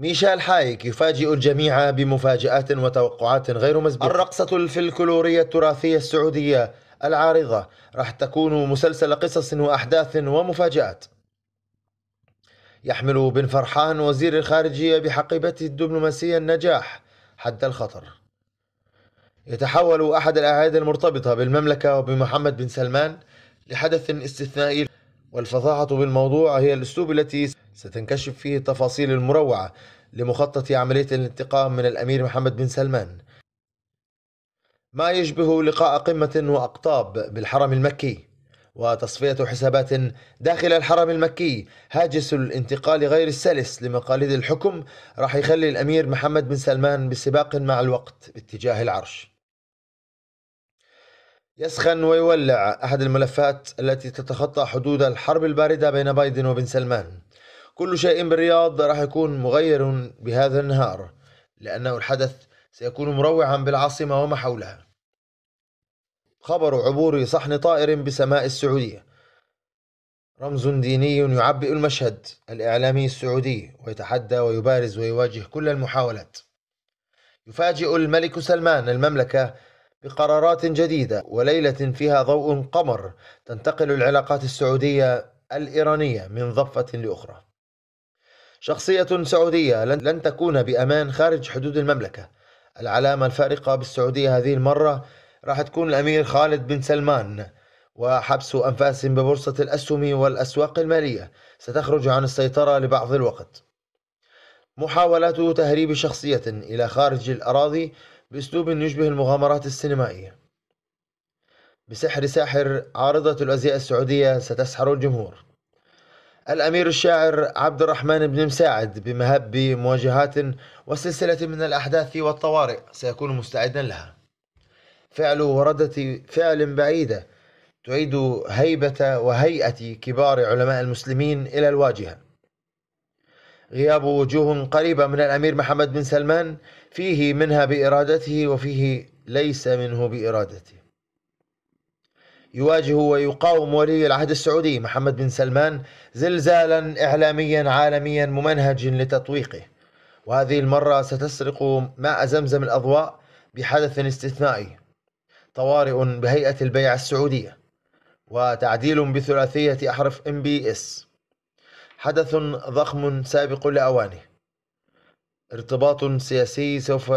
ميشيل حايك يفاجئ الجميع بمفاجآت وتوقعات غير مسبوقة الرقصة الفلكلورية التراثية السعودية العارضة راح تكون مسلسل قصص وأحداث ومفاجآت يحمل بن فرحان وزير الخارجية بحقيبته الدبلوماسية النجاح حد الخطر يتحول أحد الأعياد المرتبطة بالمملكة وبمحمد بن سلمان لحدث استثنائي والفظاعة بالموضوع هي الأسلوب التي ستنكشف فيه التفاصيل المروعة لمخطط عملية الانتقام من الأمير محمد بن سلمان ما يشبه لقاء قمة وأقطاب بالحرم المكي وتصفية حسابات داخل الحرم المكي هاجس الانتقال غير السلس لمقاليد الحكم راح يخلي الأمير محمد بن سلمان بسباق مع الوقت باتجاه العرش يسخن ويولع أحد الملفات التي تتخطى حدود الحرب الباردة بين بايدن وبن سلمان كل شيء بالرياض راح يكون مغير بهذا النهار لأنه الحدث سيكون مروعا بالعاصمة وما حولها خبر عبور صحن طائر بسماء السعودية رمز ديني يعبئ المشهد الإعلامي السعودي ويتحدى ويبارز ويواجه كل المحاولات يفاجئ الملك سلمان المملكة بقرارات جديدة وليلة فيها ضوء قمر تنتقل العلاقات السعودية الإيرانية من ضفة لأخرى شخصية سعودية لن تكون بأمان خارج حدود المملكة العلامة الفارقة بالسعودية هذه المرة راح تكون الأمير خالد بن سلمان وحبس أنفاس ببورصة الأسهم والأسواق المالية ستخرج عن السيطرة لبعض الوقت محاولات تهريب شخصية إلى خارج الأراضي بأسلوب يشبه المغامرات السينمائية بسحر ساحر عارضة الأزياء السعودية ستسحر الجمهور الأمير الشاعر عبد الرحمن بن مساعد بمهب مواجهات وسلسلة من الأحداث والطوارئ سيكون مستعدا لها فعل وردة فعل بعيدة تعيد هيبة وهيئة كبار علماء المسلمين إلى الواجهة غياب وجوه قريبة من الأمير محمد بن سلمان فيه منها بإرادته وفيه ليس منه بإرادته يواجه ويقاوم ولي العهد السعودي محمد بن سلمان زلزالا إعلاميا عالميا ممنهج لتطويقه وهذه المرة ستسرق ماء زمزم الأضواء بحدث استثنائي طوارئ بهيئة البيع السعودية وتعديل بثلاثية أحرف MBS حدث ضخم سابق لأوانه ارتباط سياسي سوف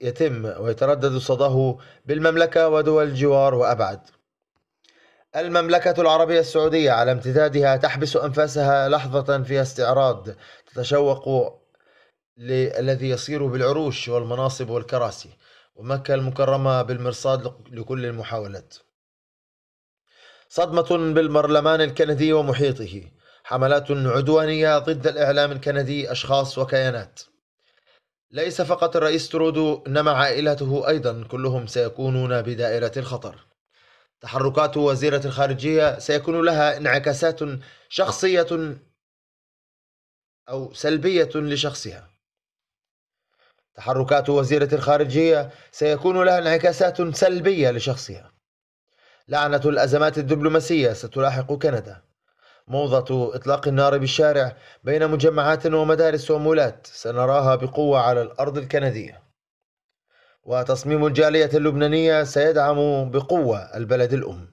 يتم ويتردد صداه بالمملكة ودول الجوار وأبعد المملكة العربية السعودية على امتدادها تحبس أنفاسها لحظة فيها استعراض تتشوق الذي يصير بالعروش والمناصب والكراسي ومكة المكرمة بالمرصاد لكل المحاولات صدمة بالبرلمان الكندي ومحيطه حملات عدوانية ضد الإعلام الكندي أشخاص وكيانات ليس فقط الرئيس ترودو إنما عائلته أيضا كلهم سيكونون بدائرة الخطر تحركات وزيرة الخارجية سيكون لها انعكاسات شخصية أو سلبية لشخصها تحركات وزيرة الخارجية سيكون لها انعكاسات سلبية لشخصها لعنة الأزمات الدبلوماسية ستلاحق كندا موضة إطلاق النار بالشارع بين مجمعات ومدارس ومولات سنراها بقوة على الأرض الكندية وتصميم الجالية اللبنانية سيدعم بقوة البلد الأم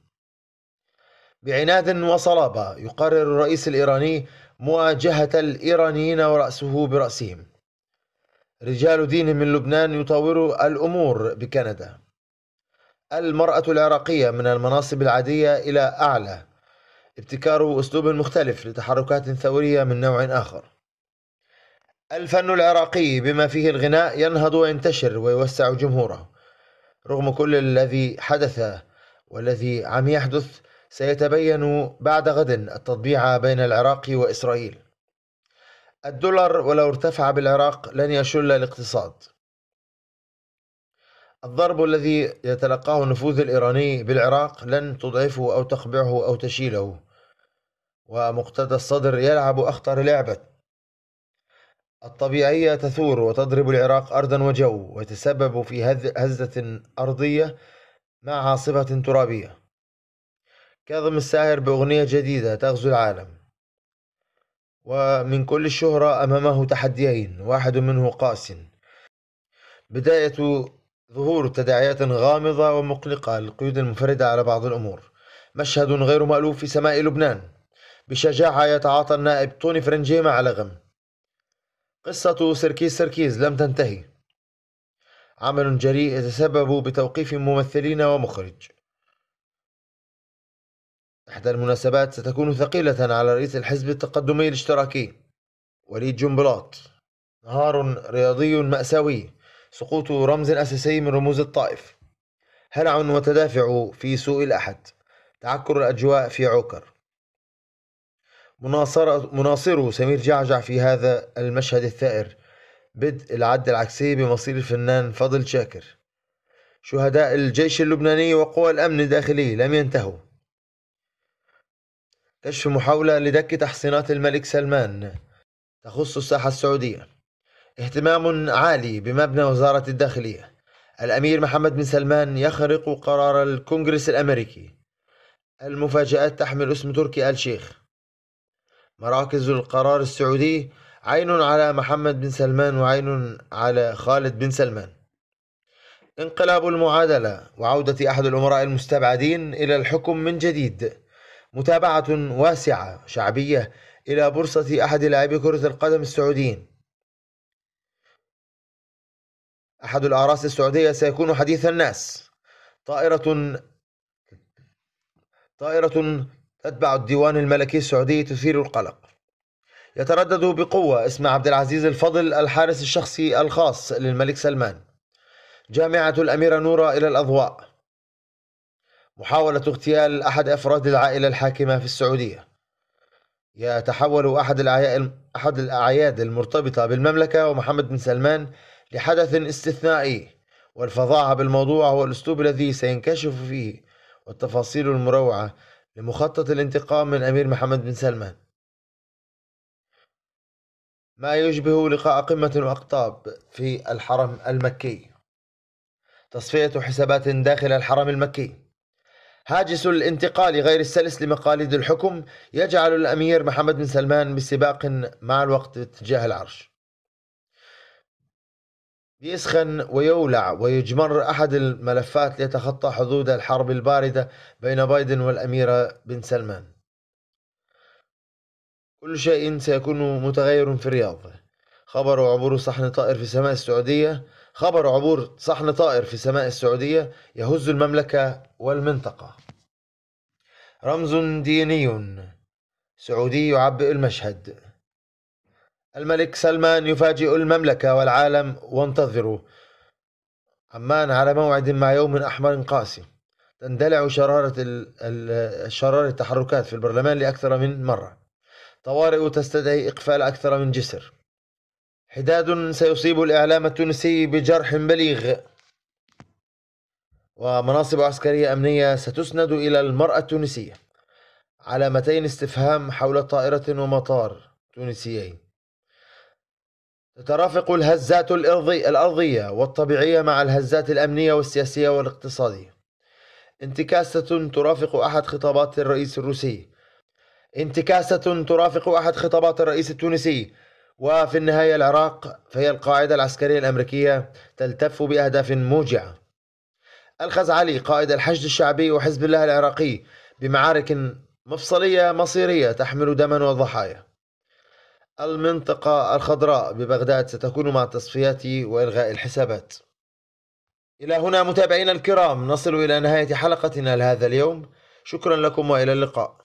بعناد وصلابة يقرر الرئيس الإيراني مواجهة الإيرانيين ورأسه برأسهم رجال دين من لبنان يطور الأمور بكندا المرأة العراقية من المناصب العادية إلى أعلى ابتكار أسلوب مختلف لتحركات ثورية من نوع آخر الفن العراقي بما فيه الغناء ينهض وينتشر ويوسع جمهوره رغم كل الذي حدث والذي عم يحدث سيتبين بعد غد التطبيع بين العراق وإسرائيل الدولار ولو ارتفع بالعراق لن يشل الاقتصاد الضرب الذي يتلقاه النفوذ الإيراني بالعراق لن تضعفه أو تقبعه أو تشيله ومقتدى الصدر يلعب أخطر لعبة الطبيعية تثور وتضرب العراق أرضا وجو وتسبب في هزة أرضية مع عاصفة ترابية كاظم الساهر بأغنية جديدة تغزو العالم ومن كل الشهرة أمامه تحديين واحد منه قاس بداية ظهور تداعيات غامضة ومقلقة للقيود المنفردة على بعض الأمور مشهد غير مألوف في سماء لبنان بشجاعة يتعاطى النائب توني فرنجي مع لغم قصة سركيز سركيز لم تنتهي عمل جريء يتسبب بتوقيف ممثلين ومخرج إحدى المناسبات ستكون ثقيلة على رئيس الحزب التقدمي الاشتراكي وليد جنبلاط نهار رياضي مأساوي سقوط رمز أساسي من رموز الطائف هلع وتدافع في سوء الأحد تعكر الأجواء في عوكر مناصرة مناصره سمير جعجع في هذا المشهد الثائر بدء العد العكسي بمصير الفنان فضل شاكر شهداء الجيش اللبناني وقوى الأمن الداخلي لم ينتهوا كشف محاولة لدك تحصينات الملك سلمان تخص الساحة السعودية اهتمام عالي بمبنى وزارة الداخلية الأمير محمد بن سلمان يخرق قرار الكونغرس الأمريكي المفاجآت تحمل اسم تركي آل شيخ مراكز القرار السعودي عين على محمد بن سلمان وعين على خالد بن سلمان انقلاب المعادلة وعودة أحد الأمراء المستبعدين إلى الحكم من جديد متابعة واسعة شعبية إلى بورصة أحد لاعبي كرة القدم السعوديين أحد الأعراس السعودية سيكون حديث الناس طائرة طائرة تتبع الديوان الملكي السعودي تثير القلق يتردد بقوة اسم عبد العزيز الفضل الحارس الشخصي الخاص للملك سلمان جامعة الأميرة نورة إلى الأضواء محاولة اغتيال أحد أفراد العائلة الحاكمة في السعودية يتحول أحد أحد الأعياد المرتبطة بالمملكة ومحمد بن سلمان لحدث استثنائي والفظاعة بالموضوع هو الأسلوب الذي سينكشف فيه والتفاصيل المروعة لمخطط الانتقام من أمير محمد بن سلمان ما يشبه لقاء قمة وأقطاب في الحرم المكي تصفية حسابات داخل الحرم المكي هاجس الانتقال غير السلس لمقاليد الحكم يجعل الأمير محمد بن سلمان بسباق مع الوقت تجاه العرش يسخن ويولع ويجمر أحد الملفات ليتخطى حدود الحرب الباردة بين بايدن والأميرة بن سلمان كل شيء سيكون متغير في الرياض خبر عبور صحن طائر في سماء السعودية خبر عبور صحن طائر في سماء السعودية يهز المملكة والمنطقة رمز ديني سعودي يعبئ المشهد الملك سلمان يفاجئ المملكة والعالم وانتظروا عمان على موعد مع يوم أحمر قاسي تندلع شرارة شرارة التحركات في البرلمان لأكثر من مرة طوارئ تستدعي إقفال أكثر من جسر حداد سيصيب الإعلام التونسي بجرح بليغ ومناصب عسكرية أمنية ستسند إلى المرأة التونسية علامتين استفهام حول طائرة ومطار تونسيين تترافق الهزات الأرضية والطبيعية مع الهزات الأمنية والسياسية والاقتصادية انتكاسة ترافق أحد خطابات الرئيس الروسي انتكاسة ترافق أحد خطابات الرئيس التونسي وفي النهاية العراق فهي القاعدة العسكرية الأمريكية تلتف بأهداف موجعة الخزعلي قائد الحشد الشعبي وحزب الله العراقي بمعارك مفصلية مصيرية تحمل دما وضحايا المنطقة الخضراء ببغداد ستكون مع التصفيات وإلغاء الحسابات إلى هنا متابعينا الكرام نصل إلى نهاية حلقتنا لهذا اليوم شكرا لكم وإلى اللقاء